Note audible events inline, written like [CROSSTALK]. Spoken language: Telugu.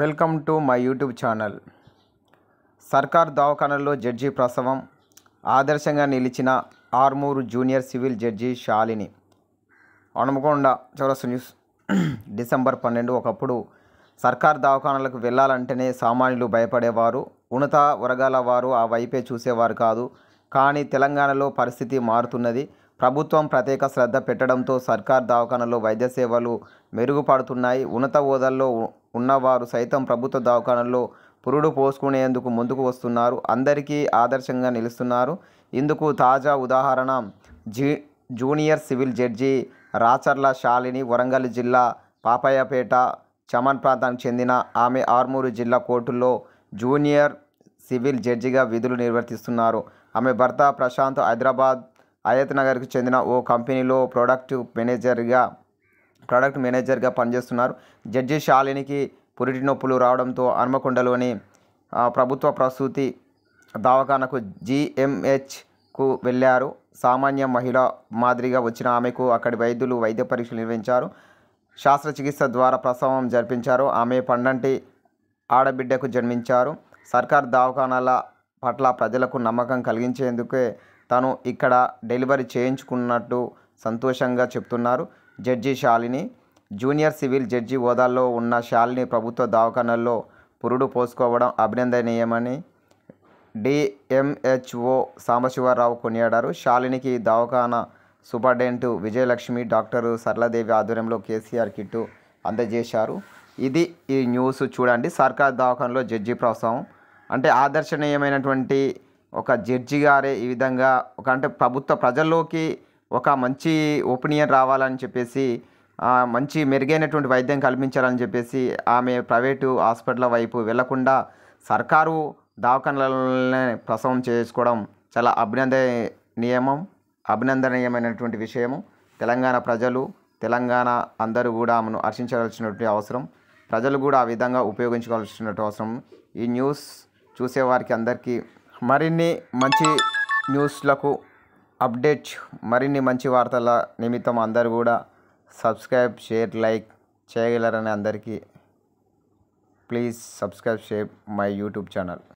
welcome to my YouTube channel సర్కార్ దవాఖానలో జడ్జి ప్రసవం ఆదర్శంగా నిలిచిన Armur junior civil judge Shalini Hanamkonda చౌరస్ న్యూస్ [CLEARS THROAT] డిసెంబర్ పన్నెండు ఒకప్పుడు సర్కార్ దవాఖానలకు వెళ్ళాలంటేనే సామాన్యులు భయపడేవారు ఉన్నత వర్గాల వారు ఆ వైపే చూసేవారు కాదు కానీ తెలంగాణలో పరిస్థితి మారుతున్నది ప్రభుత్వం ప్రత్యేక శ్రద్ధ పెట్టడంతో సర్కార్ దవాఖానలో వైద్య సేవలు మెరుగుపడుతున్నాయి ఉన్నత హోదాల్లో ఉన్నవారు సైతం ప్రభుత్వ దవాఖానల్లో పురుడు పోసుకునేందుకు ముందుకు వస్తున్నారు అందరికీ ఆదర్శంగా నిలుస్తున్నారు ఇందుకు తాజా ఉదాహరణ జీ junior civil judge Racharla Shalini Warangal జిల్లా పాపయ్యపేట చమన్ ప్రాంతానికి చెందిన ఆమె ఆర్మూరు జిల్లా కోర్టులో జూనియర్ సివిల్ జడ్జిగా విధులు నిర్వర్తిస్తున్నారు ఆమె భర్త ప్రశాంత్ హైదరాబాద్ అయత్ నగర్కు చెందిన ఓ కంపెనీలో ప్రొడక్ట్ మేనేజర్గా ప్రొడక్ట్ మేనేజర్గా పనిచేస్తున్నారు జడ్జి షాలినికి పురిటి నొప్పులు రావడంతో హన్మకొండలోని ప్రభుత్వ ప్రసూతి దవాఖానకు జీఎంహెచ్కు వెళ్ళారు సామాన్య మహిళ మాదిరిగా వచ్చిన ఆమెకు అక్కడి వైద్యులు వైద్య పరీక్షలు నిర్వహించారు శాస్త్రచికిత్స ద్వారా ప్రసవం జరిపించారు ఆమె పండంటి ఆడబిడ్డకు జన్మించారు సర్కార్ దవాఖానాల పట్ల ప్రజలకు నమ్మకం కలిగించేందుకే తను ఇక్కడ డెలివరీ చేయించుకున్నట్టు సంతోషంగా చెప్తున్నారు judge Shalini junior civil judge హోదాల్లో ఉన్న శాలిని ప్రభుత్వ దవాఖానల్లో పురుడు పోసుకోవడం అభినందనీయమని డిఎంహెచ్ఓ సాంబశివరావు కొనియాడారు శాలినికి దవాఖాన సూపరింటెండెంట్ విజయలక్ష్మి డాక్టర్ సరళదేవి ఆధ్వర్యంలో కేసీఆర్ కిట్టు అందజేశారు ఇది ఈ న్యూస్ చూడండి సర్కార్ దవాఖానలో జడ్జి ప్రసవం అంటే ఆదర్శనీయమైనటువంటి ఒక జడ్జి గారే ఈ విధంగా ఒక అంటే ప్రభుత్వ ప్రజల్లోకి ఒక మంచి ఒపీనియన్ రావాలని చెప్పేసి మంచి మెరుగైనటువంటి వైద్యం కల్పించాలని చెప్పేసి ఆమె ప్రైవేటు హాస్పిటల్ వైపు వెళ్లకుండా సర్కారు దవాఖానలనే ప్రసవం చేసుకోవడం చాలా అభినందనీయమం అభినందనీయమైనటువంటి విషయము తెలంగాణ ప్రజలు తెలంగాణ అందరూ కూడా ఆమెను హర్షించవలసినటువంటి అవసరం ప్రజలు కూడా ఆ విధంగా ఉపయోగించుకోవాల్సినటువంటి అవసరం ఈ న్యూస్ చూసేవారికి అందరికీ మరిన్ని మంచి న్యూస్లకు అప్డేట్స్ మరిన్ని మంచి వార్తల నిమిత్తం అందరు కూడా సబ్స్క్రైబ్ షేర్ లైక్ చేయగలరని అందరికీ please subscribe share my YouTube channel